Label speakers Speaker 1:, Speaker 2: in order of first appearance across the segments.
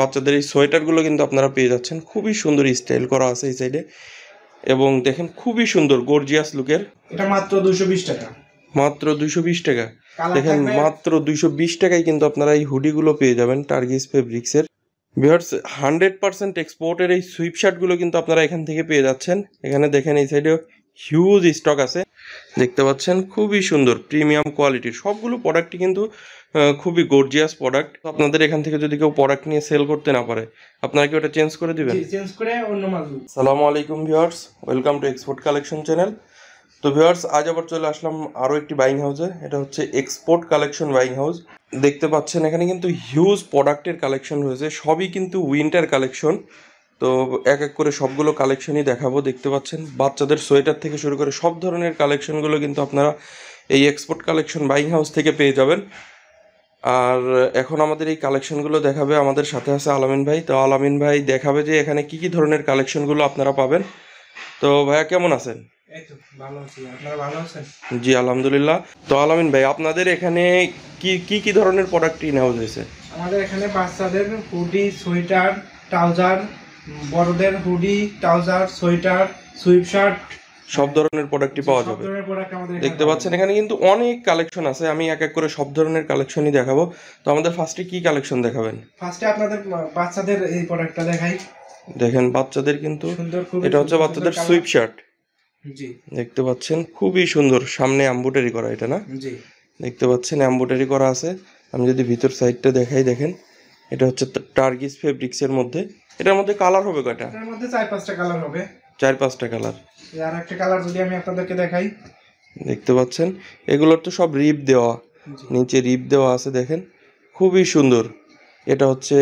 Speaker 1: বাচ্চাদের এই সোয়েটারগুলো কিন্তু আপনারা পেয়ে যাচ্ছেন খুবই সুন্দর স্টাইল করা আছে এই সাইডে এবং দেখেন খুবই সুন্দর গর্জিয়াস লুকের এটা মাত্র দুশো বিশ টাকা মাত্র দুশো বিশ টাকা দেখেন মাত্র দুশো বিশ টাকায় কিন্তু আপনারা এই হুডিগুলো পেয়ে যাবেন টার্গিস ফেব্রিক্সের বিহার্স হান্ড্রেড পার্সেন্ট এক্সপোর্টের এই সুইপ গুলো কিন্তু আপনারা এখান থেকে পেয়ে যাচ্ছেন এখানে দেখেন এই সাইডে হিউজ স্টক আছে দেখতে পাচ্ছেন খুবই সুন্দর প্রিমিয়াম কোয়ালিটি সবগুলো প্রোডাক্টই কিন্তু খুবই গর্জিয়াস প্রোডাক্ট আপনাদের এখান থেকে যদি কেউ প্রোডাক্ট নিয়ে সেল করতে না পারে আপনারা কি ওটা চেঞ্জ করে দিবেন
Speaker 2: চেঞ্জ করে অন্য মাল আসসালামু
Speaker 1: আলাইকুম viewers welcome to export collection channel তো ভিউয়ার্স আজ আবার চলে আসলাম আরও একটি বাইং হাউসে এটা হচ্ছে এক্সপোর্ট কালেকশন বাইং হাউস দেখতে পাচ্ছেন এখানে কিন্তু হিউজ প্রোডাক্টের কালেকশন রয়েছে সবই কিন্তু উইন্টার কালেকশন তো এক এক করে সবগুলো কালেকশনই দেখাবো দেখতে পাচ্ছেন বাচ্চাদের সোয়েটার থেকে শুরু করে সব ধরনের কালেকশনগুলো কিন্তু আপনারা এই এক্সপোর্ট কালেকশন বাইং হাউস থেকে পেয়ে যাবেন আর এখন আমাদের এই কালেকশনগুলো দেখাবে আমাদের সাথে আছে আলামিন ভাই তো আলামিন ভাই দেখাবে যে এখানে কি কি ধরনের কালেকশনগুলো আপনারা পাবেন তো ভাইয়া কেমন আছেন জি আলহামদুলিল্লাহ তো আলামিন ভাই আপনাদের এখানে কি কি কি ধরনের প্রোডাক্ট ইন হয়েছে
Speaker 2: আমাদের এখানে বাচ্চাদের হুডি
Speaker 1: সোয়েটার ট্রাউজার বড়দের hoodie trouser sweater sweatshirt সব ধরনের প্রোডাক্টই পাওয়া যাবে দেখতে পাচ্ছেন এখানে কিন্তু অনেক কালেকশন আছে আমি এক এক করে সব ধরনের কালেকশনই দেখাবো তো আমাদের ফার্স্টে কি কালেকশন দেখাবেন
Speaker 2: ফার্স্টে আপনাদের বাচ্চাদের এই প্রোডাক্টটা দেখাই
Speaker 1: দেখেন বাচ্চাদের কিন্তু
Speaker 2: এটা হচ্ছে বাচ্চাদের সুইপ
Speaker 1: শার্ট দেখতে পাচ্ছেন খুবই সুন্দর সামনে অ্যাম্বুটারি করা এটা না দেখতে পাচ্ছেন অ্যাম্বুটারি করা আছে আমি যদি ভিতর সাইডটা দেখাই দেখেন এটা হচ্ছে টার্গিস ফেব্রিক্সের মধ্যে এটার মধ্যে কালার হবে কয়টা এটার
Speaker 2: মধ্যে চার পাঁচটা কালার হবে
Speaker 1: চার পাঁচটা কালার
Speaker 2: আর একটা কালার যদি আমি আপনাদেরকে দেখাই
Speaker 1: দেখতে পাচ্ছেন এগুলোর তো সব রিপ দেওয়া নিচে রিপ দেওয়া আছে দেখেন খুবই সুন্দর এটা হচ্ছে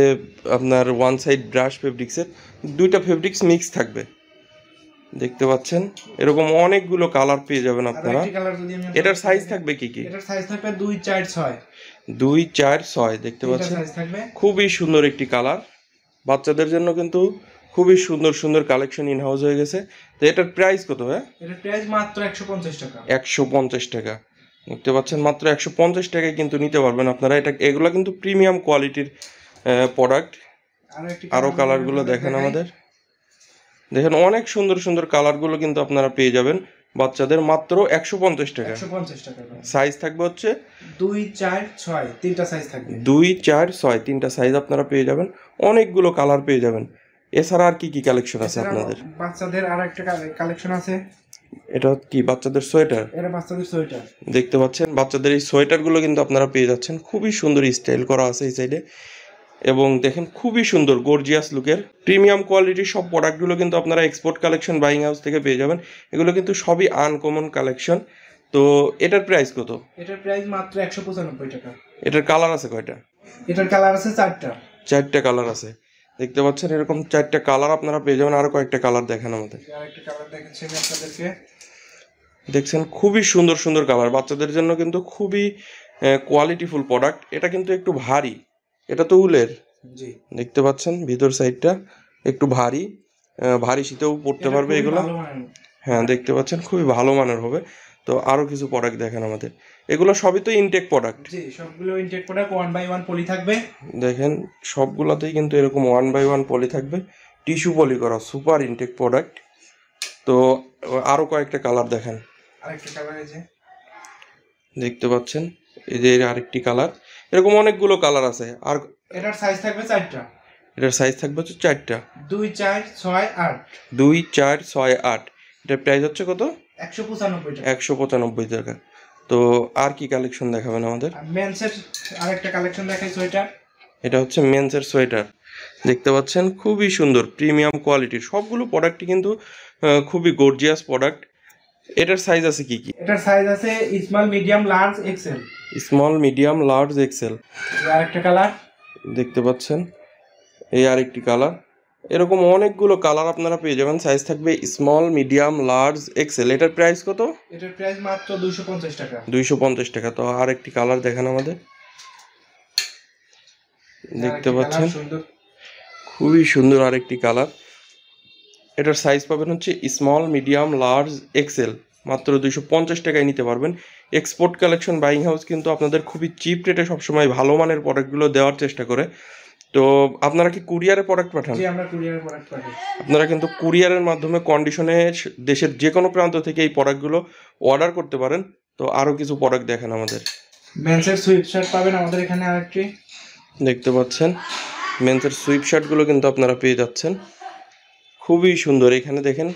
Speaker 1: আপনার ওয়ান সাইড ব্রাশ ফেব্রিক্সের দুইটা ফেব্রিক্স মিক্স থাকবে দেখতে পাচ্ছেন এরকম অনেকগুলো কালার পেয়ে যাবেন আপনারা এটার সাইজ থাকবে কি কি এটার সাইজ থাকবে দুই চার ছয় দুই চার ছয় দেখতে পাচ্ছেন খুবই সুন্দর একটি কালার বাচ্চাদের জন্য কিন্তু খুবই সুন্দর সুন্দর কালেকশন ইন হাউস হয়ে গেছে তো এটার প্রাইস কত ভাই
Speaker 2: এটার প্রাইস মাত্র 150 টাকা
Speaker 1: 150 টাকা দেখতে পাচ্ছেন মাত্র 150 টাকায় কিন্তু নিতে পারবেন আপনারা এটা এগুলো কিন্তু প্রিমিয়াম কোয়ালিটির প্রোডাক্ট আরও কালারগুলো দেখেন আমাদের দেখেন অনেক সুন্দর সুন্দর কালারগুলো কিন্তু আপনারা পেয়ে যাবেন বাচ্চাদের মাত্র একশো পঞ্চাশ টাকা সাইজ থাকবে হচ্ছে
Speaker 2: দুই চার ছয় তিনটা সাইজ থাকবে
Speaker 1: দুই চার ছয় তিনটা সাইজ আপনারা পেয়ে যাবেন অনেকগুলো কালার পেয়ে যাবেন এছাড়া আর কি কি কালেকশন আছে আপনাদের
Speaker 2: বাচ্চাদের আর একটা কালেকশন আছে
Speaker 1: এটা কি বাচ্চাদের সোয়েটার
Speaker 2: এটা বাচ্চাদের সোয়েটার
Speaker 1: দেখতে পাচ্ছেন বাচ্চাদের এই সোয়েটারগুলো কিন্তু আপনারা পেয়ে যাচ্ছেন খুবই সুন্দর স্টাইল করা আছে এই সাইডে এবং দেখেন খুবই সুন্দর গর্জিয়াস লুকের প্রিমিয়াম কোয়ালিটির সব প্রোডাক্টগুলো কিন্তু আপনারা এক্সপোর্ট কালেকশন বাইং হাউস থেকে পেয়ে যাবেন এগুলো কিন্তু সবই আনকমন কালেকশন তো এটার প্রাইস কত
Speaker 2: এটার প্রাইস মাত্র একশো টাকা
Speaker 1: এটার কালার আছে কয়টা
Speaker 2: এটার কালার আছে চারটা
Speaker 1: চারটা কালার আছে দেখতে পাচ্ছেন এরকম চারটা কালার আপনারা পেয়ে যাবেন আর কয়েকটা কালার দেখেন আমাদের
Speaker 2: কালার আমি আপনাদেরকে
Speaker 1: দেখছেন খুবই সুন্দর সুন্দর কালার বাচ্চাদের জন্য কিন্তু খুবই কোয়ালিটিফুল প্রোডাক্ট এটা কিন্তু একটু ভারী এটা তো উলের দেখতে পাচ্ছেন ভিতর সাইডটা একটু ভারী ভারী শীতেও পড়তে পারবে এগুলো হ্যাঁ দেখতে পাচ্ছেন খুবই ভালো মানের হবে তো আরও কিছু প্রোডাক্ট দেখেন আমাদের এগুলো সবই তো ইনটেক প্রোডাক্ট
Speaker 2: জি সবগুলো intact product one by one poly থাকবে
Speaker 1: দেখেন সবগুলোতেই কিন্তু এরকম ওয়ান বাই ওয়ান পলি থাকবে টিস্যু পলি করা সুপার ইনটেক প্রোডাক্ট তো আরও কয়েকটা কালার দেখেন
Speaker 2: আরেকটা কালার আছে
Speaker 1: দেখতে পাচ্ছেন এদের আরেকটি কালার এরকম অনেকগুলো কালার আছে আর
Speaker 2: এটার সাইজ থাকবে চারটা
Speaker 1: এটার সাইজ থাকবে হচ্ছে চারটা দুই চার ছয় আট দুই চার ছয় আট এটার প্রাইস হচ্ছে কত
Speaker 2: একশো পঁচানব্বই টাকা
Speaker 1: একশো পঁচানব্বই টাকা তো আর কি কালেকশন দেখাবেন আমাদের মেন্সের
Speaker 2: আরেকটা কালেকশন দেখাই সোয়েটার
Speaker 1: এটা হচ্ছে মেন্সের সোয়েটার দেখতে পাচ্ছেন খুবই সুন্দর প্রিমিয়াম কোয়ালিটির সবগুলো প্রোডাক্টই কিন্তু খুবই গর্জিয়াস প্রোডাক্ট এটার সাইজ আছে কি কি
Speaker 2: এটার সাইজ আছে small medium large XL
Speaker 1: small medium large XL আরেকটা কালার দেখতে পাচ্ছেন এই আরেকটি কালার এরকম অনেকগুলো কালার আপনারা পেয়ে যাবেন সাইজ থাকবে স্মল মিডিয়াম লার্জ এক্সেল এটার প্রাইস কত
Speaker 2: এটার প্রাইস মাত্র দুইশো পঞ্চাশ টাকা
Speaker 1: দুইশো পঞ্চাশ টাকা তো আর একটি কালার দেখান আমাদের দেখতে পাচ্ছেন খুবই সুন্দর আরেকটি কালার এটার সাইজ পাবেন হচ্ছে স্মল মিডিয়াম লার্জ এক্সেল মাত্র দুইশো পঞ্চাশ টাকায় নিতে পারবেন এক্সপোর্ট কালেকশন বাইং হাউস কিন্তু আপনাদের খুবই চিপ রেটে সবসময় ভালো মানের প্রোডাক্টগুলো দেওয়ার চেষ্টা করে তো আপনারা কি কুরিয়ারে প্রোডাক্ট পাঠান আপনারা কিন্তু কুরিয়ারের মাধ্যমে কন্ডিশনে দেশের যে কোনো প্রান্ত থেকে এই প্রোডাক্টগুলো অর্ডার করতে পারেন তো আরও কিছু প্রোডাক্ট দেখেন আমাদের
Speaker 2: মেন্সের সুইপ শার্ট পাবেন আমাদের এখানে আরেকটি
Speaker 1: দেখতে পাচ্ছেন মেন্সের সুইপ শার্টগুলো কিন্তু আপনারা পেয়ে যাচ্ছেন খুবই সুন্দর এখানে দেখেন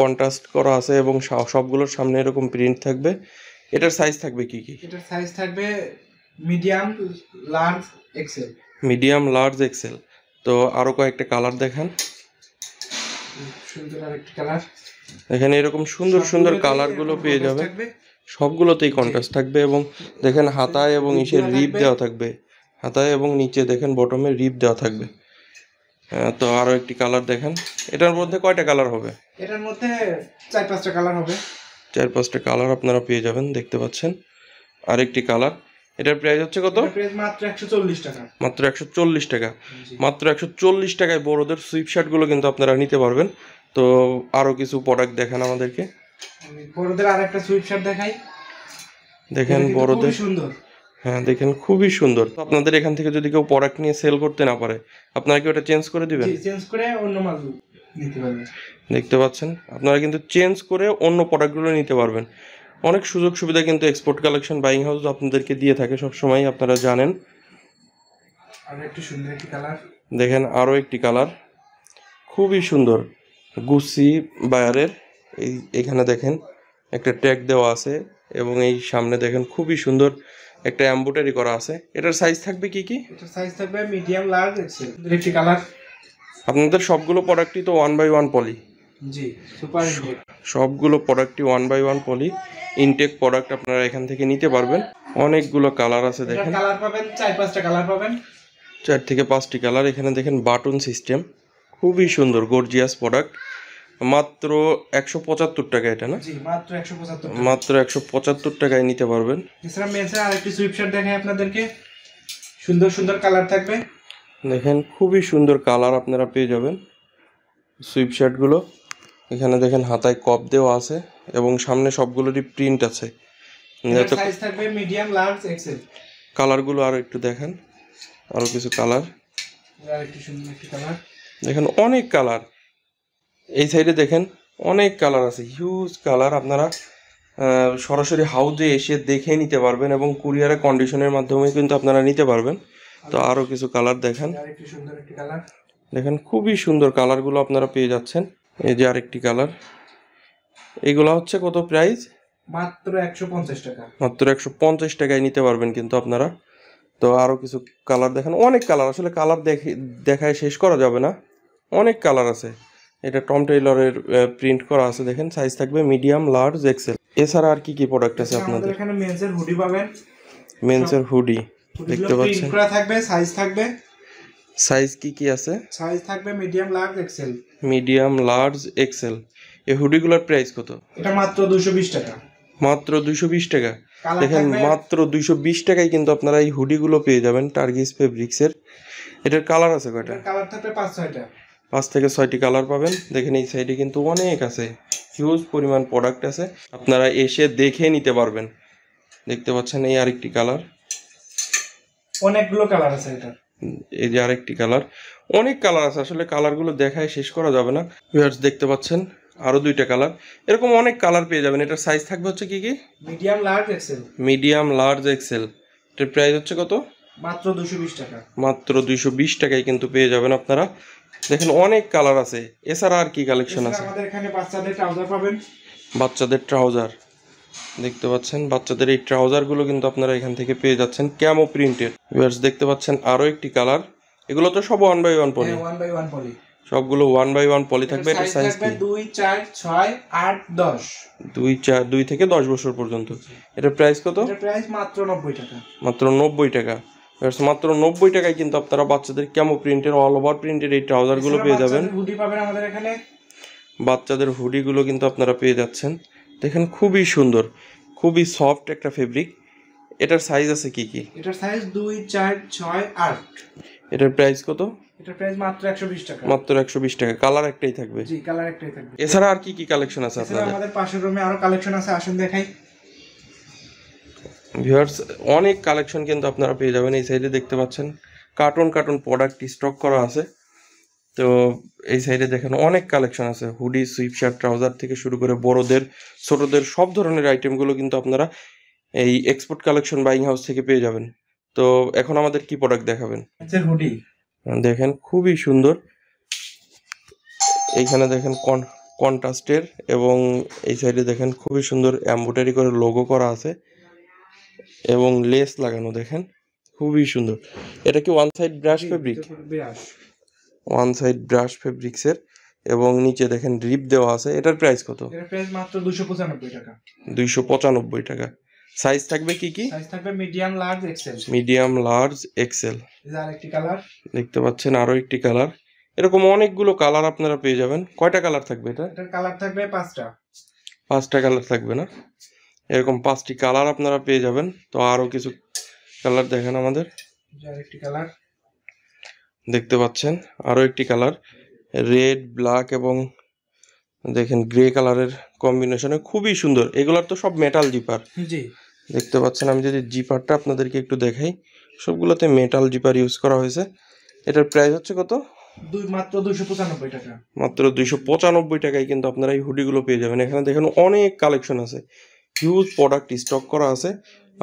Speaker 1: কন্ট্রাস্ট করা আছে এবং সবগুলোর সামনে এরকম প্রিন্ট থাকবে এটার সাইজ থাকবে কি কি
Speaker 2: এটার সাইজ থাকবে medium large XL
Speaker 1: medium large XL তো আরো কয়েকটা কালার দেখান
Speaker 2: সুন্দর আরেকটা কালার
Speaker 1: এখানে এরকম সুন্দর সুন্দর কালারগুলো পেয়ে যাবে সবগুলোতেই কন্ট্রাস্ট থাকবে এবং দেখেন হাতায় এবং ইসের রিপ দেওয়া থাকবে হাতায় এবং নিচে দেখেন বটমে রিপ দেওয়া থাকবে হ্যাঁ, তো আরো একটি কালার দেখেন এটার মধ্যে কয়টা কালার হবে
Speaker 2: এটার মধ্যে চার পাঁচটা কালার হবে
Speaker 1: চার পাঁচটা কালার আপনারা পেয়ে যাবেন দেখতে পাচ্ছেন আরেকটি কালার এটার প্রাইস হচ্ছে কত
Speaker 2: মাত্র একশো চল্লিশ টাকা
Speaker 1: মাত্র একশো চল্লিশ টাকা মাত্র একশো চল্লিশ টাকায় বড়দের সুইপ শার্টগুলো কিন্তু আপনারা নিতে পারবেন তো আরও কিছু প্রোডাক্ট দেখান আমাদেরকে
Speaker 2: বড়দের আর একটা সুইপ শার্ট দেখাই
Speaker 1: দেখেন বড়দের সুন্দর হ্যাঁ দেখেন খুবই সুন্দর তো আপনাদের এখান থেকে যদি কেউ প্রোডাক্ট নিয়ে সেল করতে না পারে আপনারা কি ওটা চেঞ্জ করে দিবেন
Speaker 2: চেঞ্জ করে অন্য মাল নিতে পারবেন
Speaker 1: দেখতে পাচ্ছেন আপনারা কিন্তু চেঞ্জ করে অন্য প্রোডাক্টগুলো নিতে পারবেন অনেক সুযোগ সুবিধা কিন্তু এক্সপোর্ট কালেকশন বাইং হাউস আপনাদেরকে দিয়ে থাকে সবসময় আপনারা জানেন
Speaker 2: আর একটু সুন্দর একটি কালার
Speaker 1: দেখেন আরও একটি কালার খুবই সুন্দর গুসি বায়ারের এই এখানে দেখেন একটা ট্যাগ দেওয়া আছে এবং এই সামনে দেখেন খুবই সুন্দর একটা এমব্রয়ডারি করা আছে এটার সাইজ থাকবে কি কি এটার সাইজ থাকবে মিডিয়াম লার্জ এক্সেল দুটি কালার আপনাদের সবগুলো প্রোডাক্টই তো ওয়ান বাই ওয়ান পলি জি সুপার ইনটেক সবগুলো প্রোডাক্টই one by one poly intact product আপনারা এখান থেকে নিতে পারবেন অনেকগুলো কালার আছে দেখেন
Speaker 2: কালার পাবেন চার পাঁচটা কালার পাবেন
Speaker 1: চার থেকে পাঁচটি কালার এখানে দেখেন বাটন সিস্টেম খুবই সুন্দর গর্জিয়াস প্রোডাক্ট মাত্র একশো পঁচাত্তর টাকা এটা না মাত্র একশো পঁচাত্তর টাকায় নিতে পারবেন
Speaker 2: সুইপশার্ট আপনাদেরকে
Speaker 1: সুন্দর সুন্দর কালার থাকবে দেখেন খুবই সুন্দর কালার আপনারা পেয়ে যাবেন শার্টগুলো এখানে দেখেন হাতায় কপ দেওয়া আছে এবং সামনে সবগুলোরই প্রিন্ট আছে কালারগুলো আরও একটু দেখেন আরও কিছু কালার দেখেন অনেক কালার এই সাইডে দেখেন অনেক কালার আছে হিউজ কালার আপনারা সরাসরি হাউজে এসে দেখে নিতে পারবেন এবং কুরিয়ারে কন্ডিশনের মাধ্যমে কিন্তু আপনারা নিতে পারবেন তো আরও কিছু কালার দেখেন দেখেন খুবই সুন্দর কালারগুলো আপনারা পেয়ে যাচ্ছেন এই যে আরেকটি কালার এগুলো হচ্ছে কত প্রাইস
Speaker 2: মাত্র একশো পঞ্চাশ টাকা
Speaker 1: মাত্র একশো পঞ্চাশ টাকায় নিতে পারবেন কিন্তু আপনারা তো আরও কিছু কালার দেখেন অনেক কালার আসলে কালার দেখে দেখায় শেষ করা যাবে না অনেক কালার আছে এটা টম টেইলরের প্রিন্ট করা আছে দেখেন সাইজ থাকবে মিডিয়াম লার্জ এক্সেল এছাড়া আর কি কি প্রোডাক্ট আচ্ছা, আছে আপনাদের
Speaker 2: এখানে মেন্সের হুডি পাবেন
Speaker 1: মেন্সের হুডি দেখতে পাচ্ছেন প্রিন্ট
Speaker 2: করা থাকবে সাইজ থাকবে
Speaker 1: সাইজ কি কি আছে
Speaker 2: সাইজ থাকবে medium large XL
Speaker 1: medium large XL এই হুডিগুলোর প্রাইস কত এটা
Speaker 2: মাত্র 220 টাকা
Speaker 1: মাত্র 220 টাকা দেখেন মাত্র 220 টাকায় কিন্তু আপনারা এই হুডিগুলো পেয়ে যাবেন টার্গিস ফেব্রিক্সের এটার কালার আছে কয়টা
Speaker 2: কালার থাকবে 5 6টা
Speaker 1: পাঁচ থেকে ছয়টি কালার পাবেন দেখেন এই সাইডে কিন্তু অনেক আছে হিউজ পরিমাণ প্রোডাক্ট আছে আপনারা এসে দেখে নিতে পারবেন দেখতে পাচ্ছেন এই আরেকটি কালার
Speaker 2: অনেকগুলো কালার আছে এটা
Speaker 1: এই যে আরেকটি কালার অনেক কালার আছে আসলে কালারগুলো দেখায় শেষ করা যাবে না ভিউয়ার্স দেখতে পাচ্ছেন আরও দুইটা কালার এরকম অনেক কালার পেয়ে যাবেন এটার সাইজ থাকবে হচ্ছে কি কি medium large XL medium large XL এটার প্রাইস হচ্ছে কত
Speaker 2: মাত্র দুশো বিশ
Speaker 1: দুইশো বিশ টাকায় কিন্তু পেয়ে যাবেন আপনারা দেখেন অনেক কালার আছে এছাড়া আর কি কালেকশন আছে বাচ্চাদের ট্রাউজার দেখতে পাচ্ছেন বাচ্চাদের এই ট্রাউজারগুলো কিন্তু আপনারা এখান থেকে পেয়ে যাচ্ছেন ক্যামো প্রিন্টের ভিউয়ার্স দেখতে পাচ্ছেন আরও একটি কালার এগুলো তো সব one by one poly
Speaker 2: one by one poly
Speaker 1: সবগুলো ওয়ান বাই ওয়ান পলি থাকবে এটা সাইজ কি
Speaker 2: 2 4 6 8 10
Speaker 1: 2 4 2 থেকে 10 বছর পর্যন্ত এটা প্রাইস কত এটা
Speaker 2: প্রাইস মাত্র 90 টাকা
Speaker 1: মাত্র 90 টাকা মাত্র নব্বই টাকায় কিন্তু আপনারা বাচ্চাদের ক্যামো প্রিন্টের অল ওভার প্রিন্টের এই ট্রাউজারগুলো পেয়ে যাবেন হুডি বাচ্চাদের হুডিগুলো কিন্তু আপনারা পেয়ে যাচ্ছেন দেখেন খুবই সুন্দর খুবই সফট একটা ফেব্রিক এটার সাইজ আছে কি কি
Speaker 2: এটার সাইজ দুই চার ছয় আট
Speaker 1: এটার প্রাইস কত
Speaker 2: মাত্র টাকা
Speaker 1: মাত্র টাকা কালার একটাই থাকবে এছাড়া আর কি কি কালেকশন আছে আপনাদের
Speaker 2: পাশের রুমে আরো কালেকশন আছে আসুন দেখাই
Speaker 1: ভিউয়ার্স অনেক কালেকশন কিন্তু আপনারা পেয়ে যাবেন এই সাইডে দেখতে পাচ্ছেন কার্টুন কার্টুন প্রোডাক্ট স্টক করা আছে তো এই সাইডে দেখেন অনেক কালেকশন আছে হুডি সুইপশার্ট ট্রাউজার থেকে শুরু করে বড়দের ছোটদের সব ধরনের আইটেমগুলো কিন্তু আপনারা এই এক্সপোর্ট কালেকশন বাইং হাউস থেকে পেয়ে যাবেন তো এখন আমাদের কি প্রোডাক্ট দেখাবেন হুডি দেখেন খুবই সুন্দর এইখানে দেখেন কন কন্ট্রাস্টের এবং এই সাইডে দেখেন খুবই সুন্দর অ্যাম্বোটারি করে লোগো করা আছে এবং লেস লাগানো দেখেন খুবই সুন্দর এটা কি one side brush fabric one side brush ফেব্রিক্সের এবং নিচে দেখেন রিপ দেওয়া আছে এটার প্রাইস কত
Speaker 2: এটার প্রাইস মাত্র 295 টাকা
Speaker 1: 295 টাকা সাইজ থাকবে কি কি
Speaker 2: সাইজ থাকবে medium large XL
Speaker 1: medium large XL আরেকটি কালার দেখতে পাচ্ছেন আরো একটি কালার এরকম অনেকগুলো কালার আপনারা পেয়ে যাবেন কয়টা কালার থাকবে এটা
Speaker 2: এটার কালার থাকবে পাঁচটা
Speaker 1: পাঁচটা কালার থাকবে না এরকম পাঁচটি কালার আপনারা পেয়ে যাবেন তো আরো কিছু কালার দেখেন আমাদের দেখতে পাচ্ছেন আরো একটি কালার রেড ব্ল্যাক এবং দেখেন গ্রে কালারের কম্বিনেশনে খুবই সুন্দর এগুলার তো সব মেটাল জিপার দেখতে পাচ্ছেন আমি যদি জিপারটা আপনাদেরকে একটু দেখাই সবগুলোতে মেটাল জিপার ইউজ করা হয়েছে এটার প্রাইস হচ্ছে কত
Speaker 2: মাত্র দুইশো পঁচানব্বই টাকা
Speaker 1: মাত্র দুইশো পঁচানব্বই টাকায় কিন্তু আপনারা এই হুডিগুলো পেয়ে যাবেন এখানে দেখেন অনেক কালেকশন আছে হিউজ প্রোডাক্ট স্টক করা আছে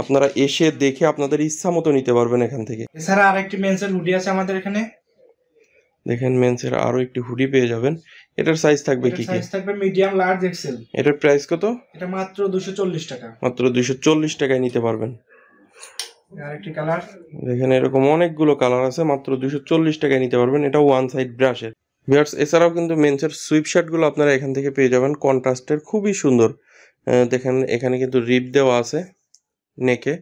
Speaker 1: আপনারা এসে দেখে আপনাদের ইচ্ছা মতো নিতে পারবেন এখান থেকে
Speaker 2: এছাড়া আরেকটি মেন্সের হুডি আছে আমাদের এখানে
Speaker 1: দেখেন মেন্সের আরো একটি হুডি পেয়ে যাবেন এটার সাইজ থাকবে কি কি সাইজ
Speaker 2: থাকবে মিডিয়াম লার্জ এক্সেল
Speaker 1: এটার প্রাইস কত
Speaker 2: এটা মাত্র 240 টাকা
Speaker 1: মাত্র 240 টাকায় নিতে পারবেন আরেকটি কালার দেখেন এরকম অনেকগুলো কালার আছে মাত্র 240 টাকায় নিতে পারবেন এটা ওয়ান সাইড ব্রাশের ভিউয়ার্স এছাড়াও কিন্তু মেন্সের সুইপ শার্টগুলো আপনারা এখান থেকে পেয়ে যাবেন কন্ট্রাস্টের খুবই সুন্দর দেখেন এখানে কিন্তু রিপ দেওয়া আছে নেকে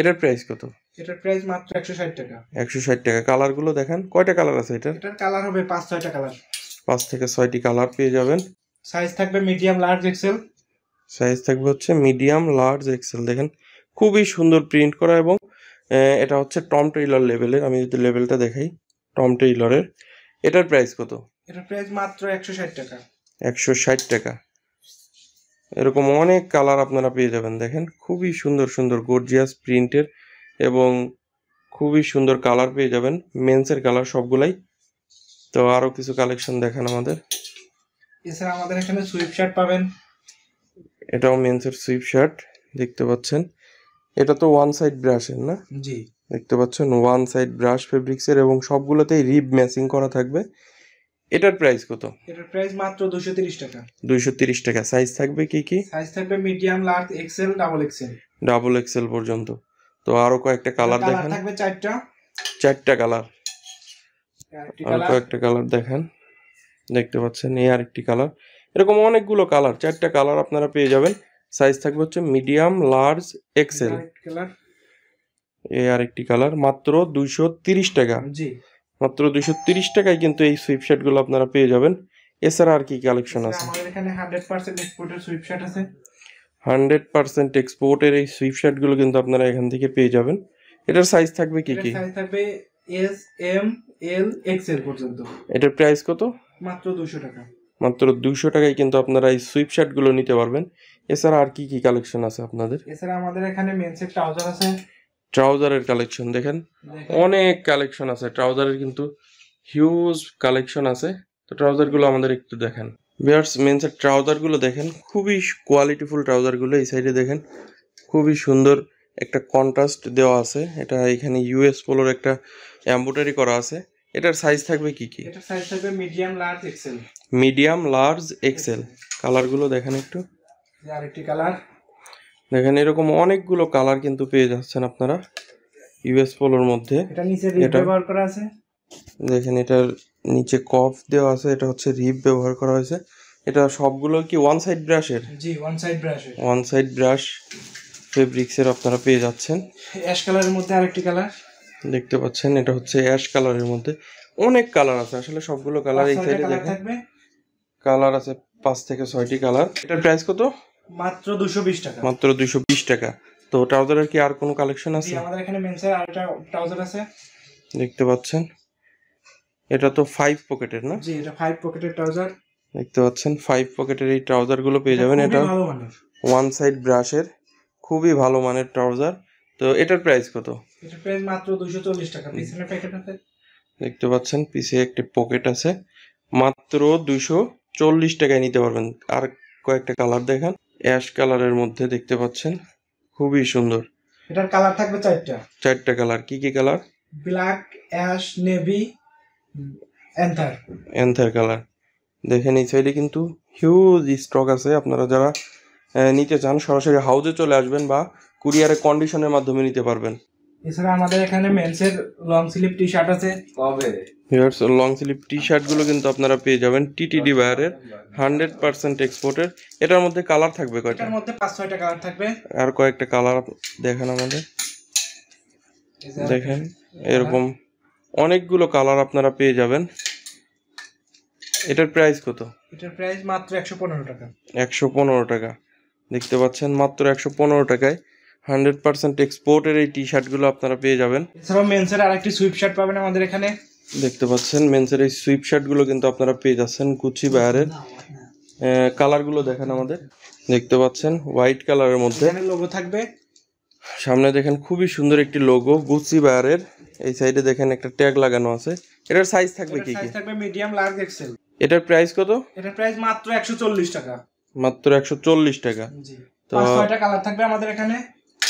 Speaker 1: এটার প্রাইস কত
Speaker 2: এটার প্রাইস মাত্র 160 টাকা
Speaker 1: 160 টাকা কালারগুলো দেখেন কয়টা কালার আছে এটার এটার
Speaker 2: কালার হবে 5 ছয়টা কালার
Speaker 1: 5 থেকে ছয়টি কালার পেয়ে যাবেন সাইজ থাকবে মিডিয়াম লার্জ এক্সেল সাইজ থাকবে হচ্ছে মিডিয়াম লার্জ এক্সেল দেখেন খুবই সুন্দর প্রিন্ট করা এবং এটা হচ্ছে টম টেইলর লেভেলের আমি যদি লেভেলটা দেখাই টম টেইলরের এটার প্রাইস কত
Speaker 2: এটার প্রাইস মাত্র 160 টাকা
Speaker 1: 160 টাকা এরকম অনেক কালার আপনারা পেয়ে যাবেন দেখেন খুবই সুন্দর সুন্দর গর্জিয়াস প্রিন্টের এবং খুবই সুন্দর কালার পেয়ে যাবেন মেন্সের কালার সবগুলাই তো আরও কিছু কালেকশন দেখেন আমাদের
Speaker 2: এছাড়া আমাদের এখানে সুইপ শার্ট পাবেন
Speaker 1: এটাও মেন্সের সুইপ শার্ট দেখতে পাচ্ছেন এটা তো ওয়ান সাইড ব্রাশের না জি দেখতে পাচ্ছেন ওয়ান সাইড ব্রাশ ফেব্রিক্সের এবং সবগুলোতেই রিব ম্যাচিং করা থাকবে এটার প্রাইস কত
Speaker 2: এটার প্রাইস মাত্র 230 টাকা
Speaker 1: 230 টাকা সাইজ থাকবে কি কি
Speaker 2: সাইজ থাকবে medium large XL double XL
Speaker 1: double XL পর্যন্ত তো আরো কয়েকটা কালার দেখেন থাকবে চারটা চারটা কালার আর কয়েকটা কালার দেখেন দেখতে পাচ্ছেন এই আরেকটি কালার এরকম অনেকগুলো কালার চারটা কালার আপনারা পেয়ে যাবেন সাইজ থাকবে হচ্ছে মিডিয়াম লার্জ এক্সেল এই আরেকটি কালার মাত্র দুইশো তিরিশ টাকা জি মাত্র দুইশো তিরিশ টাকায় কিন্তু এই সুইপ আপনারা পেয়ে যাবেন এছাড়া আর কি কালেকশন আছে হান্ড্রেড পার্সেন্ট এক্সপোর্টের শার্ট এই সুইপ কিন্তু আপনারা এখান থেকে পেয়ে যাবেন এটার সাইজ থাকবে কি কি
Speaker 2: থাকবে এস এম এল এক্সেল পর্যন্ত
Speaker 1: এটার প্রাইস কত
Speaker 2: মাত্র দুশো টাকা
Speaker 1: মাত্র দুশো টাকায় কিন্তু আপনারা এই সুইপ নিতে পারবেন এছাড়া আর কি কি কালেকশন আছে আপনাদের
Speaker 2: এছাড়া আমাদের এখানে মেনসের ট্রাউজার আছে
Speaker 1: ট্রাউজারের কালেকশন দেখেন অনেক কালেকশন আছে ট্রাউজারের কিন্তু হিউজ কালেকশন আছে তো ট্রাউজারগুলো আমাদের একটু দেখেন বিয়ার্স মেন্সের ট্রাউজারগুলো দেখেন খুবই কোয়ালিটিফুল ট্রাউজারগুলো এই সাইডে দেখেন খুবই সুন্দর একটা কন্ট্রাস্ট দেওয়া আছে এটা এখানে ইউএস পোলোর একটা অ্যাম্বোটারি করা আছে এটার সাইজ থাকবে কি কি এটা
Speaker 2: সাইজ থাকবে medium large XL
Speaker 1: medium large XL কালারগুলো দেখেন একটু আরেকটি কালার দেখেন এরকম অনেকগুলো কালার কিন্তু পেয়ে যাচ্ছেন আপনারা ইউএস পোলোর মধ্যে এটা ব্যবহার করা আছে দেখেন এটার নিচে কফ দেওয়া আছে এটা হচ্ছে রিপ ব্যবহার করা হয়েছে এটা সবগুলো কি ওয়ান সাইড ব্রাশের
Speaker 2: জি ওয়ান সাইড ব্রাশের
Speaker 1: ওয়ান সাইড ব্রাশ ফেব্রিক্সের আপনারা পেয়ে যাচ্ছেন
Speaker 2: অ্যাশ কালারের মধ্যে আরেকটি কালার
Speaker 1: দেখতে পাচ্ছেন এটা হচ্ছে অ্যাশ কালারের মধ্যে অনেক কালার আছে আসলে সবগুলো কালার এই সাইডে দেখেন কালার আছে পাঁচ থেকে ছয়টি কালার এটার প্রাইস কত
Speaker 2: মাত্র দুশো বিশ
Speaker 1: টাকা মাত্র দুশো বিশ টাকা তো ট্রাউজারের কি আর কোনো কালেকশন আছে
Speaker 2: আমাদের এখানে মেন্সের আর একটা ট্রাউজার আছে
Speaker 1: দেখতে পাচ্ছেন এটা তো ফাইভ পকেটের না জি এটা ফাইভ পকেটের ট্রাউজার দেখতে পাচ্ছেন ফাইভ পকেটের এই ট্রাউজারগুলো পেয়ে যাবেন এটা ওয়ান সাইড ব্রাশের খুবই ভালো মানের ট্রাউজার তো এটার প্রাইস কত
Speaker 2: এটার প্রাইস মাত্র 240 টাকা পিছনে প্যাকেট আছে
Speaker 1: দেখতে পাচ্ছেন পিছে একটি পকেট আছে মাত্র দুশো চল্লিশ টাকায় নিতে পারবেন আর কয়েকটা কালার দেখান অ্যাশ কালারের মধ্যে দেখতে পাচ্ছেন খুবই সুন্দর
Speaker 2: এটার কালার থাকবে চারটা
Speaker 1: চারটা কালার কি কি colour
Speaker 2: black ash navy anthra
Speaker 1: anthra colour দেখেন এই সাইডে কিন্তু হিউজ স্টক আছে আপনারা যারা নিতে চান সরাসরি হাউজে চলে আসবেন বা কুরিয়ারে কন্ডিশনের মাধ্যমে নিতে পারবেন
Speaker 2: এছাড়া আমাদের এখানে মেন্সের লং স্লিভ টি শার্ট আছে কবে
Speaker 1: ভিউয়ার্স লং স্লিভ টি শার্টগুলো কিন্তু আপনারা পেয়ে যাবেন টিটিডি বায়ারের হান্ড্রেড পার্সেন্ট এক্সপোর্টের এটার মধ্যে কালার থাকবে কয়টা এটার
Speaker 2: মধ্যে পাঁচ ছয়টা কালার থাকবে
Speaker 1: আর কয়েকটা কালার দেখেন আমাদের
Speaker 2: দেখেন এরকম
Speaker 1: অনেকগুলো কালার আপনারা পেয়ে যাবেন এটার প্রাইস কত
Speaker 2: এটার প্রাইস মাত্র একশো পনেরো টাকা
Speaker 1: একশো পনেরো টাকা দেখতে পাচ্ছেন মাত্র একশো পনেরো টাকায় হান্ড্রেড পার্সেন্ট এক্সপোর্টের এই টি শার্টগুলো আপনারা পেয়ে যাবেন
Speaker 2: এছাড়াও মেন্সের আরেকটি সুইপ শার্ট পাবেন আমাদের এখানে
Speaker 1: দেখতে পাচ্ছেন মেন্সের এই সুইপ শার্টগুলো কিন্তু আপনারা পেয়ে যাচ্ছেন কুচি বাইরের কালারগুলো দেখেন আমাদের দেখতে পাচ্ছেন হোয়াইট কালারের মধ্যে লোগো থাকবে সামনে দেখেন খুবই সুন্দর একটি লোগো গুচি বাইরের এই সাইডে দেখেন একটা ট্যাগ লাগানো আছে এটার সাইজ থাকবে কি কি
Speaker 2: থাকবে মিডিয়াম লার্জ এক্সেল
Speaker 1: এটার প্রাইস কত
Speaker 2: এটার প্রাইস মাত্র 140 টাকা
Speaker 1: মাত্র 140 টাকা জি তো কয়টা
Speaker 2: কালার থাকবে আমাদের এখানে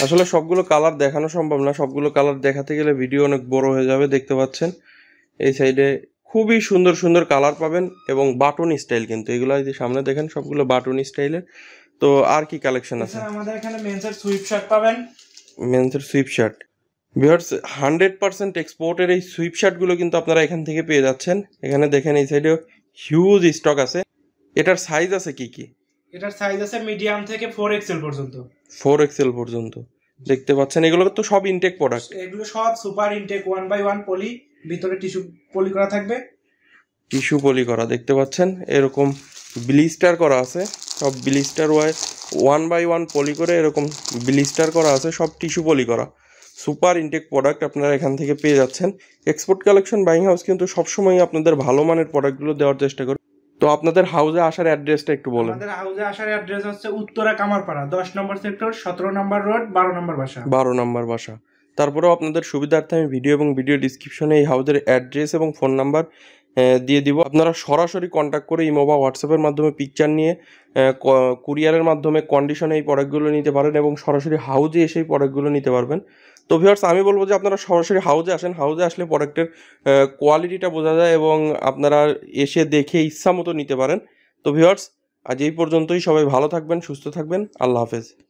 Speaker 1: আসলে সবগুলো কালার দেখানো সম্ভব না সবগুলো কালার দেখাতে গেলে ভিডিও অনেক বড় হয়ে যাবে দেখতে পাচ্ছেন এই সাইডে খুবই সুন্দর সুন্দর কালার পাবেন এবং বাটন স্টাইল কিন্তু এগুলো যদি সামনে দেখেন সবগুলো বাটন স্টাইলের তো আর কি কালেকশন আছে
Speaker 2: আমাদের এখানে মেন্সের সুইপ শার্ট পাবেন
Speaker 1: মেন্সের sweat shirt viewers hundred percent এক্সপোর্টের এই সুইপ শার্টগুলো কিন্তু আপনারা এখান থেকে পেয়ে যাচ্ছেন এখানে দেখেন এই সাইডেও হিউজ স্টক আছে এটার সাইজ আছে কি কি
Speaker 2: এটার সাইজ আছে মিডিয়াম থেকে ফোর এক্সেল পর্যন্ত
Speaker 1: ফোর এক্সেল পর্যন্ত দেখতে পাচ্ছেন এগুলো তো সব ইনটেক প্রোডাক্ট
Speaker 2: এগুলো সব super intact one by one poly ভিতরে টিস্যু পলি করা থাকবে
Speaker 1: টিস্যু পলি করা দেখতে পাচ্ছেন এরকম ব্লিস্টার করা আছে সব ব্লিস্টার ওয়াই ওয়ান বাই ওয়ান পলি করে এরকম ব্লিস্টার করা আছে সব টিস্যু পলি করা সুপার ইনটেক প্রোডাক্ট আপনারা এখান থেকে পেয়ে যাচ্ছেন এক্সপোর্ট কালেকশন বাইং হাউস কিন্তু সবসময় আপনাদের ভালো মানের প্রোডাক্টগুলো দেওয়ার চেষ্টা করে তো আপনাদের হাউসে আসার অ্যাড্রেসটা একটু বলেন
Speaker 2: আমাদের হাউসে আসার অ্যাড্রেস হচ্ছে উত্তরা কামারপাড়া দশ নম্বর সেক্টর সতেরো নম্বর রোড বারো নম্বর বাসা
Speaker 1: বারো নম্বর বাসা তারপরেও আপনাদের সুবিধার্থে আমি ভিডিও এবং ভিডিও ডিসক্রিপশনে এই হাউজের অ্যাড্রেস এবং ফোন নাম্বার দিয়ে দিব আপনারা সরাসরি কন্ট্যাক্ট করে ইমো বা হোয়াটসঅ্যাপের মাধ্যমে পিকচার নিয়ে কুরিয়ারের মাধ্যমে কন্ডিশনে এই প্রোডাক্টগুলো নিতে পারেন এবং সরাসরি হাউজে এসে এই প্রোডাক্টগুলো নিতে পারবেন তো ভিউয়ার্স আমি বলবো যে আপনারা সরাসরি হাউজে আসেন হাউজে আসলে প্রোডাক্টের কোয়ালিটিটা বোঝা যায় এবং আপনারা এসে দেখে ইচ্ছা মতো নিতে পারেন তো ভিউয়ার্স আজ এই পর্যন্তই সবাই ভালো থাকবেন সুস্থ থাকবেন আল্লাহ হাফেজ